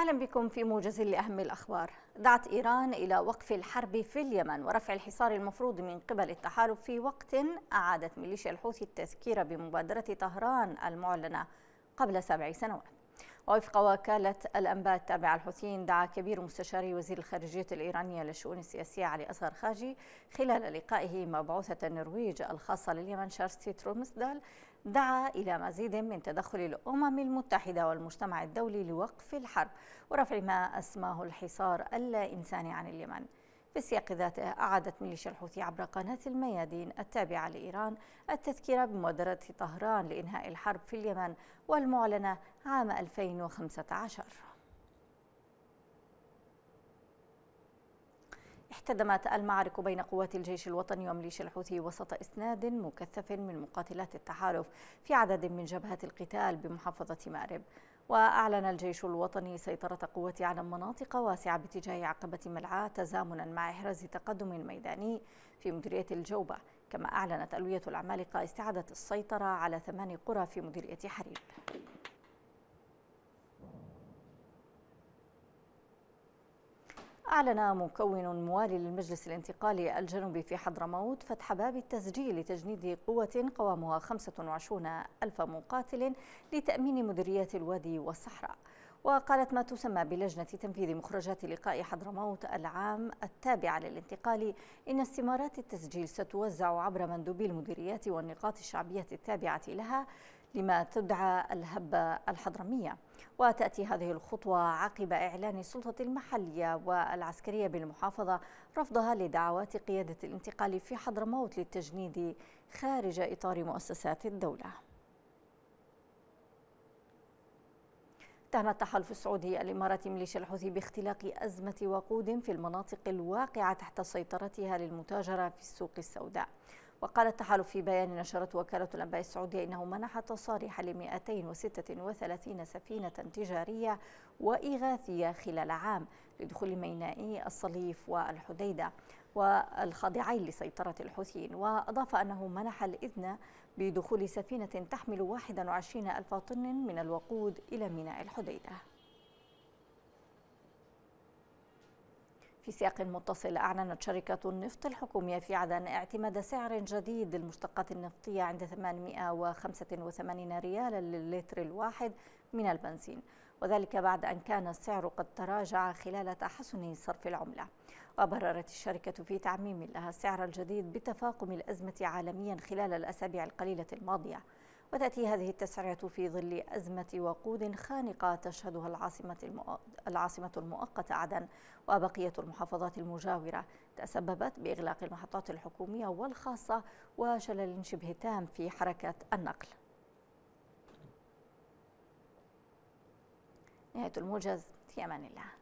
أهلا بكم في موجز لأهم الأخبار دعت إيران إلى وقف الحرب في اليمن ورفع الحصار المفروض من قبل التحالف في وقت أعادت ميليشيا الحوثي التذكير بمبادرة طهران المعلنة قبل سبع سنوات ووفق وكالة الأنباء التابعة الحوثيين دعا كبير مستشاري وزير الخارجية الإيرانية للشؤون السياسية علي أصغر خاجي خلال لقائه مبعوثة النرويج الخاصة لليمن شارستي ترومسدال دعا إلى مزيد من تدخل الأمم المتحدة والمجتمع الدولي لوقف الحرب ورفع ما أسماه الحصار إنساني عن اليمن في السياق ذاته أعادت ميليشيا الحوثي عبر قناة الميادين التابعة لإيران التذكير بمبادرة طهران لإنهاء الحرب في اليمن والمعلنة عام 2015 احتدمت المعارك بين قوات الجيش الوطني وميليشيا الحوثي وسط اسناد مكثف من مقاتلات التحالف في عدد من جبهات القتال بمحافظة مأرب وأعلن الجيش الوطني سيطرة قواته على مناطق واسعة باتجاه عقبة ملعاة تزامنا مع إحراز تقدم ميداني في مديرية الجوبة كما أعلنت ألوية العمالقة استعادة السيطرة على ثمان قرى في مديرية حريب أعلن مكون موالي للمجلس الانتقالي الجنوبي في حضرموت فتح باب التسجيل لتجنيد قوة قوامها 25 ألف مقاتل لتأمين مديريات الوادي والصحراء وقالت ما تسمى بلجنة تنفيذ مخرجات لقاء حضرموت العام التابعة للانتقال إن استمارات التسجيل ستوزع عبر مندوبي المديريات والنقاط الشعبية التابعة لها لما تدعى الهبة الحضرمية وتأتي هذه الخطوة عقب إعلان السلطة المحلية والعسكرية بالمحافظة رفضها لدعوات قيادة الانتقال في حضرموت للتجنيد خارج إطار مؤسسات الدولة اتهم التحالف السعودي الاماراتي ميليشيا الحوثي باختلاق ازمه وقود في المناطق الواقعه تحت سيطرتها للمتاجره في السوق السوداء وقال التحالف في بيان نشرته وكالة الأنباء السعودية إنه منح تصاريح ل 236 سفينة تجارية وإغاثية خلال عام لدخول مينائي الصليف والحديدة والخاضعين لسيطرة الحوثيين وأضاف أنه منح الإذن بدخول سفينة تحمل 21 ألف طن من الوقود إلى ميناء الحديدة في سياق متصل أعلنت شركة النفط الحكومية في عدن اعتماد سعر جديد للمشتقات النفطية عند 885 ريالا للتر الواحد من البنزين وذلك بعد أن كان السعر قد تراجع خلال تحسن صرف العملة وبررت الشركة في تعميم لها السعر الجديد بتفاقم الأزمة عالميا خلال الأسابيع القليلة الماضية وتأتي هذه التسعيرات في ظل أزمة وقود خانقة تشهدها العاصمة, العاصمة المؤقتة عدن وبقية المحافظات المجاورة تسببت بإغلاق المحطات الحكومية والخاصة وشلل شبه تام في حركة النقل نهاية الموجز في أمان الله